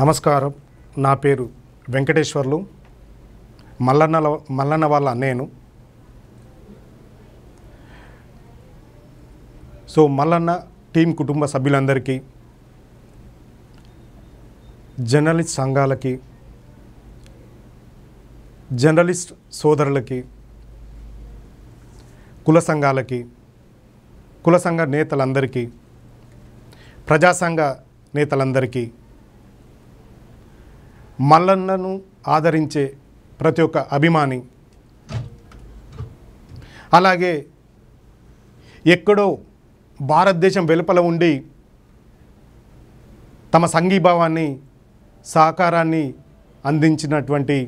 నమస్కారం నా పేరు వెంకటేశ్వర్లు మల్లన్న మల్లన్న వాళ్ళ నేను సో మల్లన్న టీం కుటుంబ సభ్యులందరికీ జర్నలిస్ట్ సంఘాలకి జర్నలిస్ట్ సోదరులకి కుల సంఘాలకి కుల సంఘ నేతలందరికీ ప్రజాసంఘ నేతలందరికీ మల్లన్నను ఆదరించే ప్రతి ఒక్క అభిమాని అలాగే ఎక్కడో భారతదేశం వెలుపల ఉండి తమ సంఘీభావాన్ని సహకారాన్ని అందించినటువంటి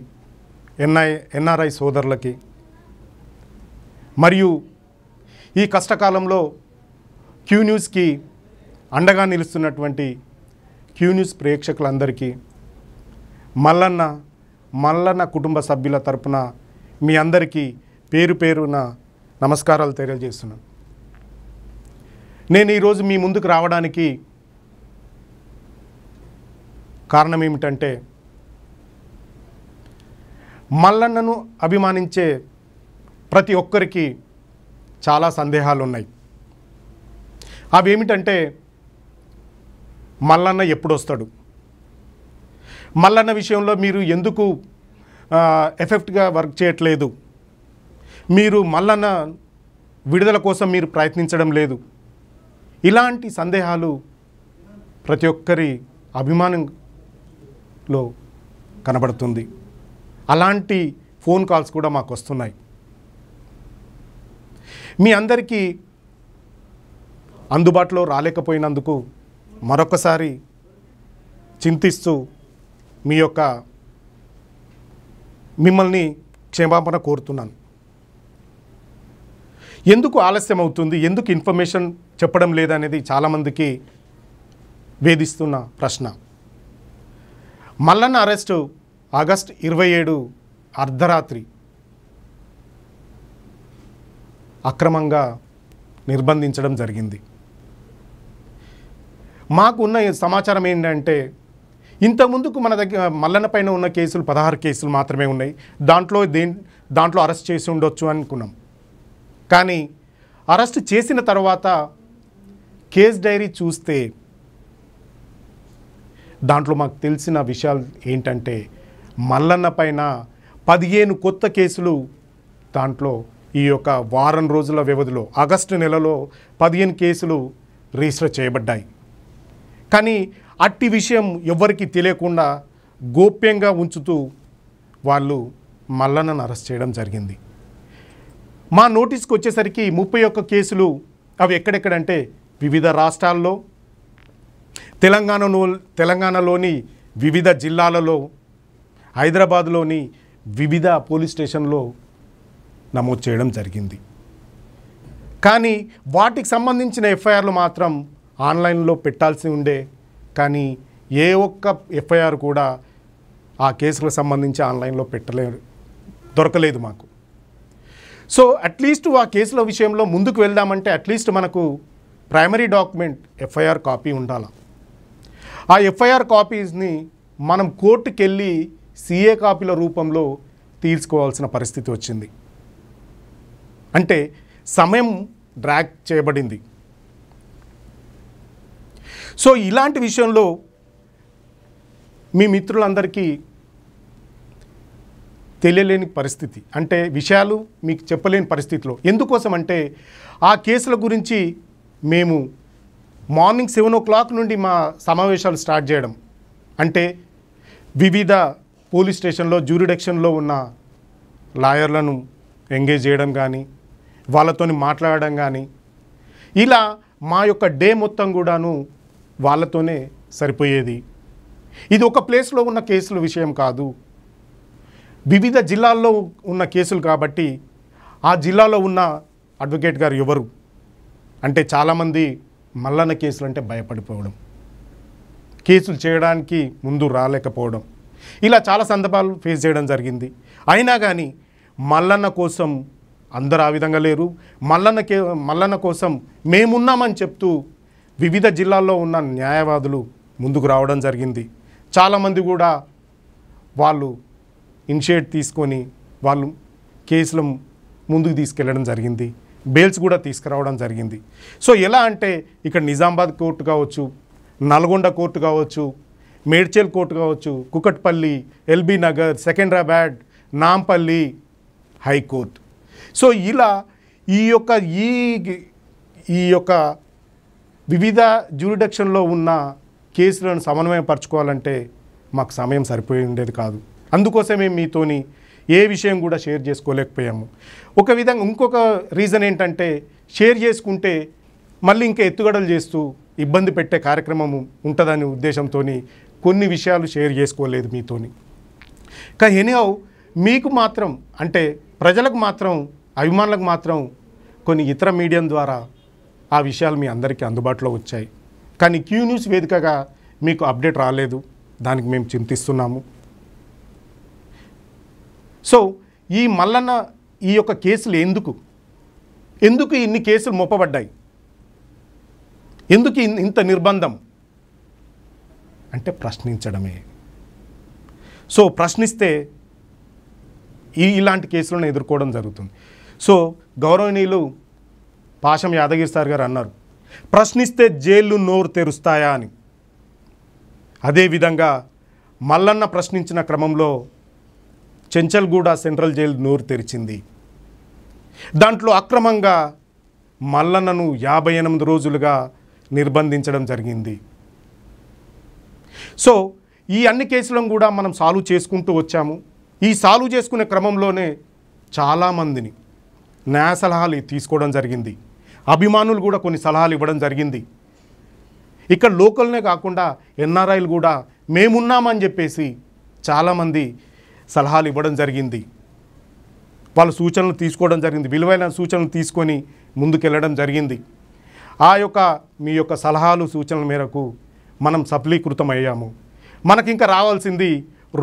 ఎన్ఐ ఎన్ఆర్ఐ సోదరులకి మరియు ఈ కష్టకాలంలో క్యూ న్యూస్కి అండగా నిలుస్తున్నటువంటి క్యూ న్యూస్ ప్రేక్షకులందరికీ మల్లన్న మల్లన్న కుటుంబ సభ్యుల తరపున మీ అందరికీ పేరు పేరున నమస్కారాలు తెలియజేస్తున్నాను నేను ఈరోజు మీ ముందుకు రావడానికి కారణం ఏమిటంటే మల్లన్నను అభిమానించే ప్రతి ఒక్కరికి చాలా సందేహాలు ఉన్నాయి అవి ఏమిటంటే మల్లన్న ఎప్పుడు వస్తాడు మల్లన్న విషయంలో మీరు ఎందుకు ఎఫెక్ట్గా వర్క్ చేయట్లేదు మీరు మల్లన్న విడుదల కోసం మీరు ప్రయత్నించడం లేదు ఇలాంటి సందేహాలు ప్రతి ఒక్కరి అభిమానంలో కనబడుతుంది అలాంటి ఫోన్ కాల్స్ కూడా మాకు వస్తున్నాయి మీ అందరికీ అందుబాటులో రాలేకపోయినందుకు మరొకసారి చింతిస్తూ మీ యొక్క మిమ్మల్ని క్షమాపణ కోరుతున్నాను ఎందుకు ఆలస్యం అవుతుంది ఎందుకు ఇన్ఫర్మేషన్ చెప్పడం లేదనేది చాలామందికి వేధిస్తున్న ప్రశ్న మల్లన్న అరెస్టు ఆగస్ట్ ఇరవై ఏడు అర్ధరాత్రి అక్రమంగా నిర్బంధించడం జరిగింది మాకున్న సమాచారం ఏంటంటే ఇంతకుముందుకు మన దగ్గర మల్లన పైన ఉన్న కేసులు పదహారు కేసులు మాత్రమే ఉన్నాయి దాంట్లో దేని దాంట్లో అరెస్ట్ చేసి ఉండొచ్చు అనుకున్నాం కానీ అరెస్ట్ చేసిన తర్వాత కేస్ డైరీ చూస్తే దాంట్లో మాకు తెలిసిన విషయాలు ఏంటంటే మల్లన్న పైన పదిహేను కొత్త కేసులు దాంట్లో ఈ యొక్క వారం రోజుల వ్యవధిలో ఆగస్టు నెలలో పదిహేను కేసులు రిజిస్టర్ చేయబడ్డాయి కానీ అట్టి విషయం ఎవ్వరికీ తెలియకుండా గోప్యంగా ఉంచుతూ వాళ్ళు మల్లన్నను అరెస్ట్ చేయడం జరిగింది మా నోటీస్కి వచ్చేసరికి ముప్పై ఒక్క కేసులు అవి ఎక్కడెక్కడంటే వివిధ రాష్ట్రాల్లో తెలంగాణలో తెలంగాణలోని వివిధ జిల్లాలలో హైదరాబాద్లోని వివిధ పోలీస్ స్టేషన్లో నమోదు చేయడం జరిగింది కానీ వాటికి సంబంధించిన ఎఫ్ఐఆర్లు మాత్రం ఆన్లైన్లో పెట్టాల్సి ఉండే కానీ ఏ ఒక్క ఎఫ్ఐఆర్ కూడా ఆ కేసులకు సంబంధించి ఆన్లైన్లో పెట్టలేదు దొరకలేదు మాకు సో అట్లీస్ట్ ఆ కేసుల విషయంలో ముందుకు వెళ్దామంటే అట్లీస్ట్ మనకు ప్రైమరీ డాక్యుమెంట్ ఎఫ్ఐఆర్ కాపీ ఉండాలి ఆ ఎఫ్ఐఆర్ కాపీస్ని మనం కోర్టుకి వెళ్ళి సిఏ కాపీల రూపంలో తీసుకోవాల్సిన పరిస్థితి వచ్చింది అంటే సమయం డ్రాక్ చేయబడింది సో ఇలాంటి విషయంలో మీ మిత్రులందరికీ తెలియలేని పరిస్థితి అంటే విషయాలు మీకు చెప్పలేని పరిస్థితిలో ఎందుకోసం అంటే ఆ కేసుల గురించి మేము మార్నింగ్ సెవెన్ ఓ క్లాక్ నుండి మా సమావేశాలు స్టార్ట్ చేయడం అంటే వివిధ పోలీస్ స్టేషన్లో జ్యూరిడక్షన్లో ఉన్న లాయర్లను ఎంగేజ్ చేయడం కానీ వాళ్ళతో మాట్లాడడం కానీ ఇలా మా యొక్క డే మొత్తం కూడాను వాళ్ళతోనే సరిపోయేది ఇది ఒక ప్లేస్లో ఉన్న కేసుల విషయం కాదు వివిధ జిల్లాల్లో ఉన్న కేసులు కాబట్టి ఆ జిల్లాలో ఉన్న అడ్వకేట్ గారు ఎవరు అంటే చాలామంది మల్లన్న కేసులు అంటే భయపడిపోవడం కేసులు చేయడానికి ముందు రాలేకపోవడం ఇలా చాలా సందర్భాలు ఫేస్ చేయడం జరిగింది అయినా కానీ మల్లన్న కోసం అందరు ఆ విధంగా లేరు మల్లన్న కే మల్లన్న కోసం మేమున్నామని చెప్తూ వివిధ జిల్లాల్లో ఉన్న న్యాయవాదులు ముందుకు రావడం జరిగింది చాలామంది కూడా వాళ్ళు ఇనిషియేట్ తీసుకొని వాళ్ళు కేసులు ముందుకు తీసుకెళ్ళడం జరిగింది బెయిల్స్ కూడా తీసుకురావడం జరిగింది సో ఎలా అంటే ఇక్కడ నిజామాబాద్ కోర్టు కావచ్చు నల్గొండ కోర్టు కావచ్చు మేడ్చేల్ కోర్టు కావచ్చు Kukatpally LB Nagar Secunderabad Nampally high court so ఇలా ఈ యొక్క ఈ ఈ యొక్క వివిధ జ్యూరిడక్షన్లో ఉన్న కేసులను సమన్వయపరచుకోవాలంటే మాకు సమయం సరిపోయి ఉండేది కాదు అందుకోసమే మీతోని ఏ విషయం కూడా షేర్ చేసుకోలేకపోయాము ఒక విధంగా ఇంకొక రీజన్ ఏంటంటే షేర్ చేసుకుంటే మళ్ళీ ఇంకా ఎత్తుగడలు చేస్తూ ఇబ్బంది పెట్టే కార్యక్రమం ఉంటుందనే ఉద్దేశంతో కొన్ని విషయాలు షేర్ చేసుకోలేదు మీతోని కా ఎనీహౌ మీకు మాత్రం అంటే ప్రజలకు మాత్రం అభిమానులకు మాత్రం కొన్ని ఇతర మీడియం ద్వారా ఆ విషయాలు మీ అందరికీ అందుబాటులో వచ్చాయి కానీ క్యూ న్యూస్ వేదికగా మీకు అప్డేట్ రాలేదు దానికి మేము చింతిస్తున్నాము సో ఈ మల్లన్న ఈ యొక్క కేసులు ఎందుకు ఎందుకు ఇన్ని కేసులు మోపబడ్డాయి ఎందుకు ఇంత నిర్బంధం అంటే ప్రశ్నించడమే సో ప్రశ్నిస్తే ఈ ఇలాంటి కేసులను ఎదుర్కోవడం జరుగుతుంది సో గౌరవనీయులు పాషం యాదగిరి సార్ గారు అన్నారు ప్రశ్నిస్తే జైళ్ళు నోరు తెరుస్తాయా అని అదేవిధంగా మల్లన్న ప్రశ్నించిన క్రమంలో చెంచల్గూడ సెంట్రల్ జైలు నోరు తెరిచింది దాంట్లో అక్రమంగా మల్లన్నను యాభై ఎనిమిది రోజులుగా నిర్బంధించడం జరిగింది సో ఈ అన్ని కేసులను కూడా మనం సాల్వ్ చేసుకుంటూ వచ్చాము ఈ సాల్వ్ చేసుకునే క్రమంలోనే చాలామందిని న్యాయ సలహాలు తీసుకోవడం జరిగింది అభిమానులు కూడా కొన్ని సలహాలు ఇవ్వడం జరిగింది ఇక్కడ లోకల్నే కాకుండా ఎన్ఆర్ఐలు కూడా మేమున్నామని చెప్పేసి చాలామంది సలహాలు ఇవ్వడం జరిగింది వాళ్ళ సూచనలు తీసుకోవడం జరిగింది విలువైన సూచనలు తీసుకొని ముందుకెళ్ళడం జరిగింది ఆ యొక్క మీ యొక్క సలహాలు సూచనల మేరకు మనం సఫలీకృతం అయ్యాము మనకి ఇంకా రావాల్సింది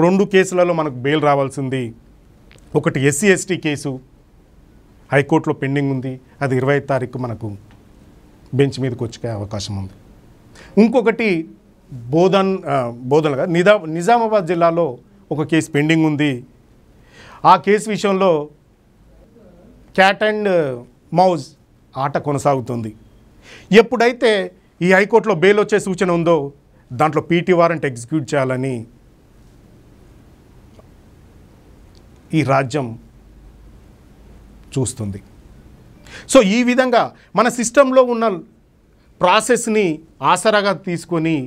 రెండు కేసులలో మనకు బెయిల్ రావాల్సింది ఒకటి ఎస్సీ ఎస్టీ కేసు హైకోర్టులో పెండింగ్ ఉంది అది ఇరవై తారీఖు మనకు బెంచ్ మీదకి వచ్చే అవకాశం ఉంది ఇంకొకటి బోధన్ బోధనగా నిజా నిజామాబాద్ జిల్లాలో ఒక కేసు పెండింగ్ ఉంది ఆ కేసు విషయంలో క్యాట్ అండ్ మౌజ్ ఆట కొనసాగుతుంది ఎప్పుడైతే ఈ హైకోర్టులో బెయిల్ వచ్చే సూచన ఉందో దాంట్లో పీటీ వారెంట్ ఎగ్జిక్యూట్ చేయాలని ఈ రాజ్యం చూస్తుంది సో ఈ విధంగా మన సిస్టంలో ఉన్న ప్రాసెస్ని ఆసరాగా తీసుకొని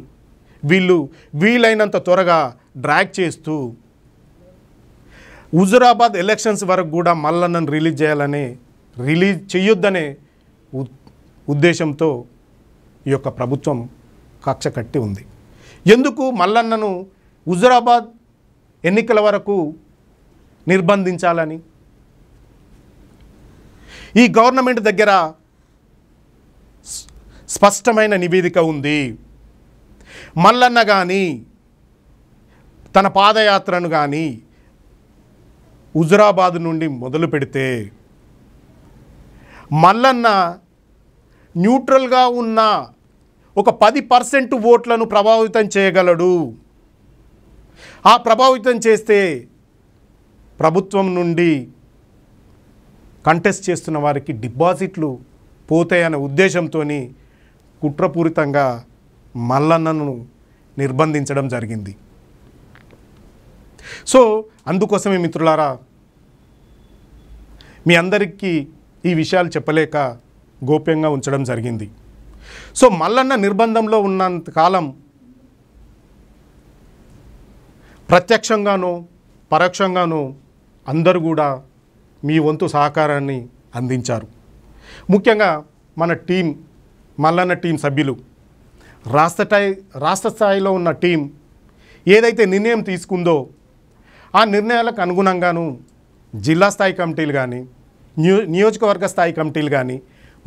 వీళ్ళు వీలైనంత త్వరగా డ్రాక్ చేస్తూ హుజురాబాద్ ఎలక్షన్స్ వరకు కూడా మళ్ళా నన్ను రిలీజ్ చేయాలనే రిలీజ్ చేయొద్దనే ఉద్దేశంతో ఈ యొక్క ప్రభుత్వం కక్ష కట్టి ఉంది ఎందుకు మల్లన్నను హుజురాబాద్ ఎన్నికల వరకు నిర్బంధించాలని ఈ గవర్నమెంట్ దగ్గర స్పష్టమైన నివేదిక ఉంది మల్లన్న కానీ తన పాదయాత్రను కానీ హుజురాబాద్ నుండి మొదలు పెడితే మల్లన్న న్యూట్రల్గా ఉన్న ఒక పది పర్సెంట్ ఓట్లను ప్రభావితం చేయగలడు ఆ ప్రభావితం చేస్తే ప్రభుత్వం నుండి కంటెస్ట్ చేస్తున్న వారికి డిపాజిట్లు పోతాయనే ఉద్దేశంతో కుట్రపూరితంగా మల్లన్నను నిర్బంధించడం జరిగింది సో అందుకోసమే మిత్రులారా మీ అందరికీ ఈ విషయాలు చెప్పలేక గోప్యంగా ఉంచడం జరిగింది సో మల్లన్న నిర్బంధంలో ఉన్నంత కాలం ప్రత్యక్షంగానో పరోక్షంగానో అందరూ కూడా మీ వంతు సహకారాన్ని అందించారు ముఖ్యంగా మన టీం మల్లన్న టీం సభ్యులు రాష్ట్ర రాష్ట్ర స్థాయిలో ఉన్న టీం ఏదైతే నిర్ణయం తీసుకుందో ఆ నిర్ణయాలకు అనుగుణంగాను జిల్లా స్థాయి కమిటీలు కానీ నియోజకవర్గ స్థాయి కమిటీలు కానీ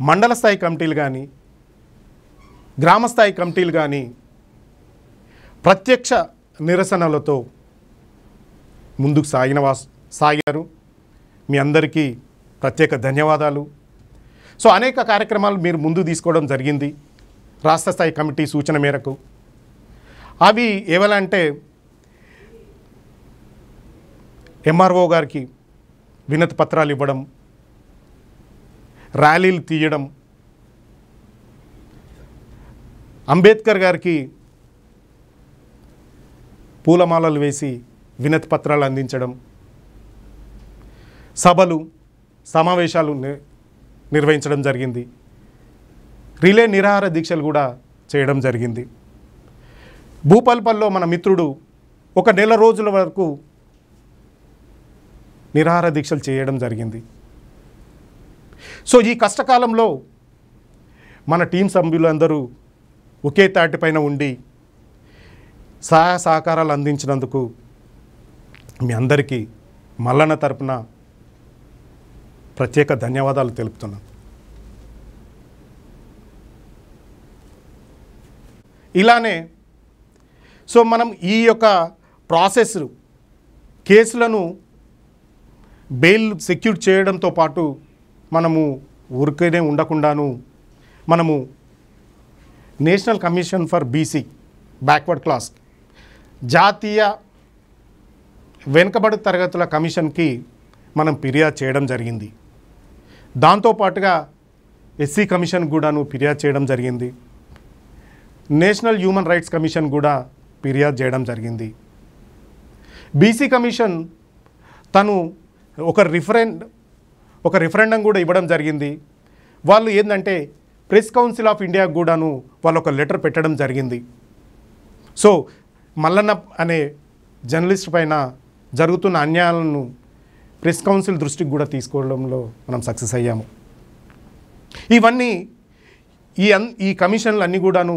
మండల స్థాయి కమిటీలు కానీ గ్రామస్థాయి కమిటీలు కానీ ప్రత్యక్ష నిరసనలతో ముందుకు సాగిన సాగారు మీ అందరికీ ప్రత్యేక ధన్యవాదాలు సో అనేక కార్యక్రమాలు మీరు ముందు తీసుకోవడం జరిగింది రాష్ట్ర స్థాయి కమిటీ సూచన మేరకు అవి ఏవలంటే ఎంఆర్ఓ గారికి వినతి పత్రాలు ఇవ్వడం ర్యాలీలు తీయడం అంబేద్కర్ గారికి పూలమాలలు వేసి వినతి పత్రాలు అందించడం సభలు సమావేశాలు నిర్వహించడం జరిగింది రిలే నిరాహార దీక్షలు కూడా చేయడం జరిగింది భూపల్పల్లో మన మిత్రుడు ఒక నెల రోజుల వరకు నిరాహార దీక్షలు చేయడం జరిగింది సో ఈ కష్టకాలంలో మన టీం సభ్యులందరూ ఒకే తాటిపైన ఉండి సహాయ సహకారాలు అందించినందుకు మీ అందరికీ మల్లన తరపున ప్రత్యేక ధన్యవాదాలు తెలుపుతున్నాం ఇలానే సో మనం ఈ యొక్క ప్రాసెస్ కేసులను బెయిల్ సెక్యూర్ చేయడంతో పాటు మనము ఊరికేనే ఉండకుండాను మనము national commission for BC backward class జాతీయ వెనుకబడి తరగతుల కమిషన్కి మనం ఫిర్యాదు చేయడం జరిగింది దాంతోపాటుగా ఎస్సీ కమిషన్ కూడాను ఫిర్యాదు చేయడం జరిగింది నేషనల్ హ్యూమన్ రైట్స్ కమిషన్ కూడా ఫిర్యాదు చేయడం జరిగింది బీసీ కమిషన్ తను ఒక రిఫరెండ్ ఒక రిఫరెండం కూడా ఇవ్వడం జరిగింది వాళ్ళు ఏంటంటే ప్రెస్ కౌన్సిల్ ఆఫ్ ఇండియా కూడాను వాళ్ళు ఒక లెటర్ పెట్టడం జరిగింది సో మల్లన్న అనే జర్నలిస్ట్ పైన జరుగుతున్న అన్యాయాలను ప్రెస్ కౌన్సిల్ దృష్టికి కూడా తీసుకోవడంలో మనం సక్సెస్ అయ్యాము ఇవన్నీ ఈ అన్ ఈ కమిషన్లు అన్నీ కూడాను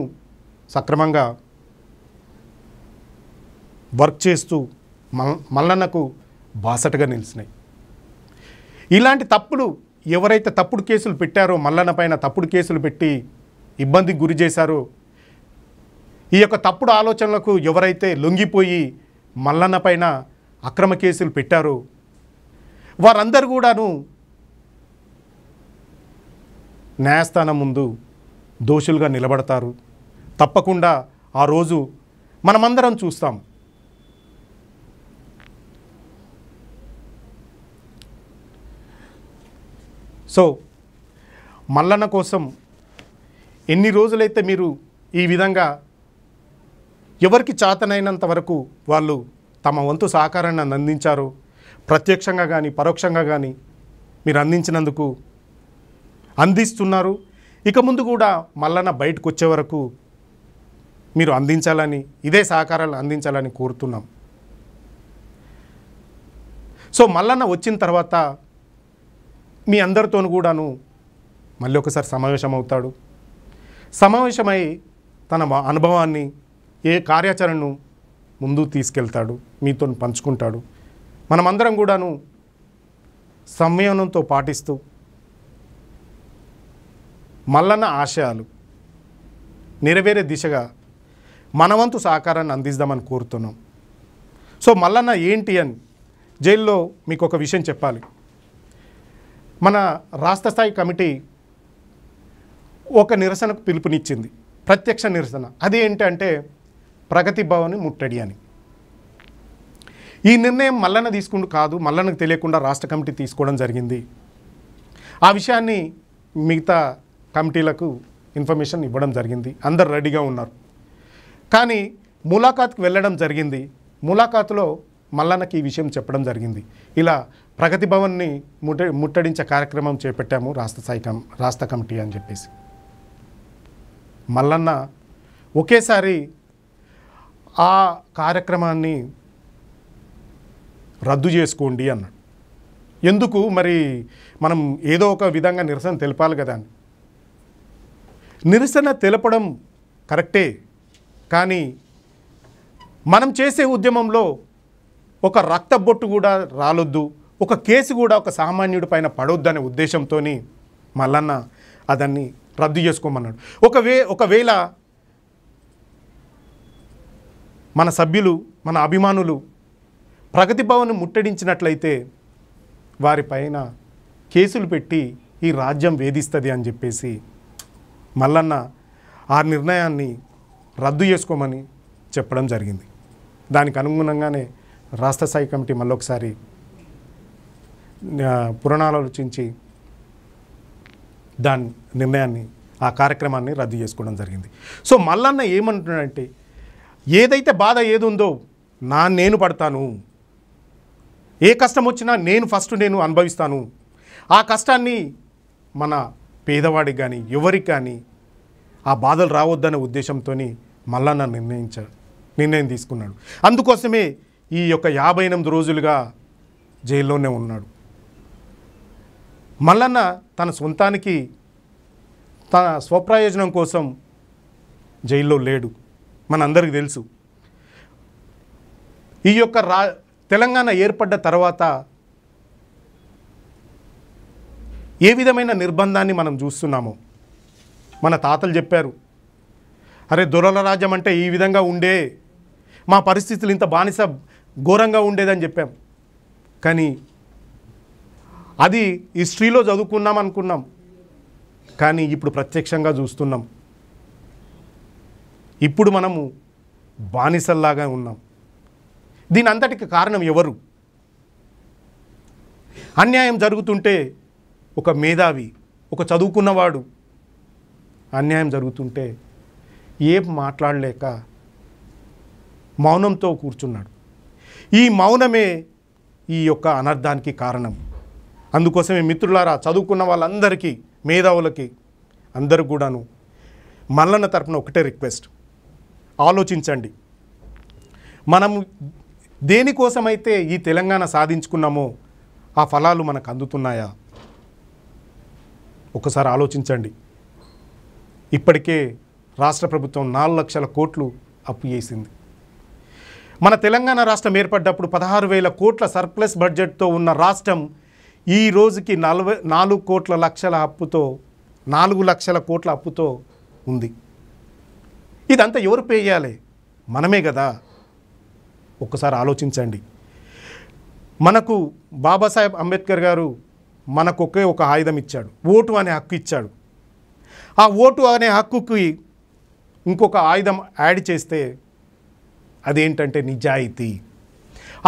సక్రమంగా వర్క్ చేస్తూ మల్ మల్లన్నకు బాసటగా నిలిచినాయి ఇలాంటి తప్పుడు ఎవరైతే తప్పుడు కేసులు పెట్టారో మల్లన్న పైన తప్పుడు కేసులు పెట్టి ఇబ్బందికి గురి చేశారో ఈ యొక్క తప్పుడు ఆలోచనలకు ఎవరైతే లొంగిపోయి మల్లన్న పైన అక్రమ కేసులు పెట్టారో వారందరూ కూడాను న్యాయస్థానం ముందు దోషులుగా నిలబడతారు తప్పకుండా ఆ రోజు మనమందరం చూస్తాం సో మల్లన్న కోసం ఎన్ని రోజులైతే మీరు ఈ విధంగా ఎవరికి చాతనైనంత వరకు వాళ్ళు తమ వంతు సహకారాన్ని అందించారో ప్రత్యక్షంగా కానీ పరోక్షంగా కానీ మీరు అందించినందుకు అందిస్తున్నారు ఇక ముందు కూడా మల్లన్న బయటకు వచ్చే వరకు మీరు అందించాలని ఇదే సహకారాలు అందించాలని కోరుతున్నాం సో మల్లన్న వచ్చిన తర్వాత మీ అందరితోనూ కూడాను మళ్ళీ ఒకసారి సమావేశం అవుతాడు సమావేశమై తన అనుభవాన్ని ఏ కార్యాచరణను ముందు తీసుకెళ్తాడు మీతో పంచుకుంటాడు మనమందరం కూడాను సంయమనంతో పాటిస్తూ మల్లన్న ఆశయాలు నెరవేరే దిశగా మనవంతు సహకారాన్ని అందిస్తామని కోరుతున్నాం సో మల్లన్న ఏంటి అని జైల్లో మీకు ఒక విషయం చెప్పాలి మన రాష్ట్ర స్థాయి కమిటీ ఒక నిరసనకు పిలుపునిచ్చింది ప్రత్యక్ష నిరసన అది ఏంటంటే ప్రగతి భవన్ ముట్టడి అని ఈ నిర్ణయం మల్లన్న తీసుకుంటూ కాదు మల్లన్నకు తెలియకుండా రాష్ట్ర కమిటీ తీసుకోవడం జరిగింది ఆ విషయాన్ని మిగతా కమిటీలకు ఇన్ఫర్మేషన్ ఇవ్వడం జరిగింది అందరు రెడీగా ఉన్నారు కానీ ములాఖాత్కి వెళ్ళడం జరిగింది ములాఖాత్లో మల్లన్నకి ఈ విషయం చెప్పడం జరిగింది ఇలా ప్రగతి భవన్ని ముట్ట ముట్టడించే కార్యక్రమం చేపట్టాము రాష్ట్ర స్థాయి కం రాష్ట్ర కమిటీ అని చెప్పేసి మల్లన్న ఒకేసారి ఆ కార్యక్రమాన్ని రద్దు చేసుకోండి అన్నాడు ఎందుకు మరి మనం ఏదో ఒక విధంగా నిరసన తెలపాలి కదా అని నిరసన తెలపడం కరెక్టే కానీ మనం చేసే ఉద్యమంలో ఒక రక్త బొట్టు కూడా రాలొద్దు ఒక కేసు కూడా ఒక సామాన్యుడి పైన అనే ఉద్దేశంతో మల్లన్న అదన్ని రద్దు చేసుకోమన్నాడు ఒకవే ఒకవేళ మన సభ్యులు మన అభిమానులు ప్రగతి భవన్ ముట్టడించినట్లయితే వారిపైన కేసులు పెట్టి ఈ రాజ్యం వేధిస్తుంది అని చెప్పేసి మల్లన్న ఆ నిర్ణయాన్ని రద్దు చేసుకోమని చెప్పడం జరిగింది దానికి అనుగుణంగానే రాష్ట్ర స్థాయి కమిటీ మళ్ళొకసారి పురాణాలోచించి దాని నిర్ణయాన్ని ఆ కార్యక్రమాన్ని రద్దు చేసుకోవడం జరిగింది సో మల్లన్న ఏమంటున్నాడంటే ఏదైతే బాధ ఏదుందో నా నేను పడతాను ఏ కష్టం వచ్చినా నేను ఫస్ట్ నేను అనుభవిస్తాను ఆ కష్టాన్ని మన పేదవాడికి కానీ ఎవరికి కానీ ఆ బాధలు రావద్దనే ఉద్దేశంతో మల్లన్న నిర్ణయించాడు నిర్ణయం తీసుకున్నాడు అందుకోసమే ఈ యొక్క యాభై ఎనిమిది రోజులుగా జైల్లోనే ఉన్నాడు మల్లన్న తన సొంతానికి తన స్వప్రయోజనం కోసం జైల్లో లేడు మనందరికీ తెలుసు ఈ యొక్క రా తెలంగాణ ఏర్పడ్డ తర్వాత ఏ విధమైన నిర్బంధాన్ని మనం చూస్తున్నాము మన తాతలు చెప్పారు అరే దొరల రాజ్యం అంటే ఈ విధంగా ఉండే మా పరిస్థితులు ఇంత బానిస ఘోరంగా ఉండేదని చెప్పాం కానీ అది హిస్టరీలో చదువుకున్నాం అనుకున్నాం కానీ ఇప్పుడు ప్రత్యక్షంగా చూస్తున్నాం ఇప్పుడు మనము బానిసల్లాగా ఉన్నాం దీని అంతటికి కారణం ఎవరు అన్యాయం జరుగుతుంటే ఒక మేధావి ఒక చదువుకున్నవాడు అన్యాయం జరుగుతుంటే ఏం మాట్లాడలేక మౌనంతో కూర్చున్నాడు ఈ మౌనమే ఈ యొక్క అనర్థానికి కారణం అందుకోసమే మిత్రులారా చదువుకున్న వాళ్ళందరికీ మేధావులకి అందరూ కూడాను మల్లన్న తరపున ఒకటే రిక్వెస్ట్ ఆలోచించండి మనం దేనికోసమైతే ఈ తెలంగాణ సాధించుకున్నామో ఆ ఫలాలు మనకు అందుతున్నాయా ఒకసారి ఆలోచించండి ఇప్పటికే రాష్ట్ర ప్రభుత్వం నాలుగు లక్షల కోట్లు అప్పు చేసింది మన తెలంగాణ రాష్ట్రం ఏర్పడ్డప్పుడు పదహారు వేల కోట్ల సర్ప్లస్ బడ్జెట్తో ఉన్న రాష్ట్రం ఈ రోజుకి నలభై నాలుగు కోట్ల లక్షల అప్పుతో నాలుగు లక్షల కోట్ల అప్పుతో ఉంది ఇదంతా ఎవరు పేయాలి మనమే కదా ఒక్కసారి ఆలోచించండి మనకు బాబాసాహెబ్ అంబేద్కర్ గారు మనకు ఒకే ఒక ఆయుధం ఇచ్చాడు ఓటు అనే హక్కు ఇచ్చాడు ఆ ఓటు అనే హక్కుకి ఇంకొక ఆయుధం యాడ్ చేస్తే అదేంటంటే నిజాయితీ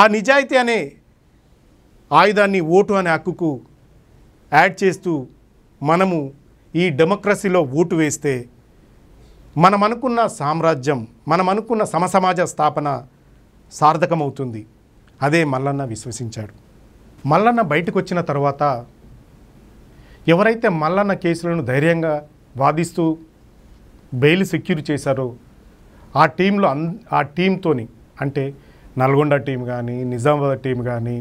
ఆ నిజాయితీ అనే ఆయుధాన్ని ఓటు అనే హక్కుకు యాడ్ చేస్తూ మనము ఈ డెమోక్రసీలో ఓటు వేస్తే మనం అనుకున్న సామ్రాజ్యం మనం అనుకున్న సమసమాజ స్థాపన సార్థకమవుతుంది అదే మల్లన్న విశ్వసించాడు మల్లన్న బయటకు వచ్చిన తర్వాత ఎవరైతే మల్లన్న కేసులను ధైర్యంగా వాదిస్తూ బెయిల్ సెక్యూర్ చేశారో ఆ టీంలో అన్ ఆ టీంతోని అంటే నల్గొండ టీం కానీ నిజామాబాద్ టీం కానీ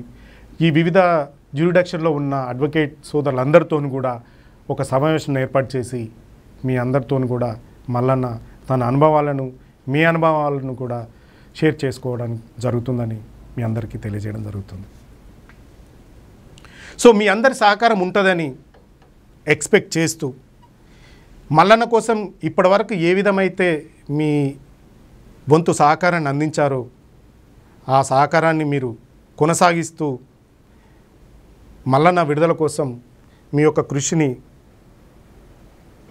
ఈ వివిధ జ్యూరిడక్షన్లో ఉన్న అడ్వకేట్ సోదరులందరితో కూడా ఒక సమావేశం ఏర్పాటు చేసి మీ అందరితో కూడా మల్లన్న తన అనుభవాలను మీ అనుభవాలను కూడా షేర్ చేసుకోవడానికి జరుగుతుందని మీ అందరికీ తెలియజేయడం జరుగుతుంది సో మీ అందరి సహకారం ఉంటుందని ఎక్స్పెక్ట్ చేస్తూ మల్లన్న కోసం ఇప్పటివరకు ఏ విధమైతే మీ వంతు సహకారాన్ని అందించారో ఆ సహకారాన్ని మీరు కొనసాగిస్తూ మల్లన్న విడుదల కోసం మీ యొక్క కృషిని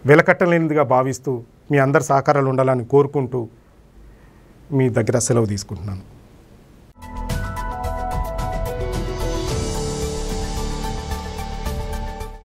వెలకట్టలేనిదిగా భావిస్తూ మీ అందరి సహకారాలు ఉండాలని కోరుకుంటూ మీ దగ్గర సెలవు తీసుకుంటున్నాను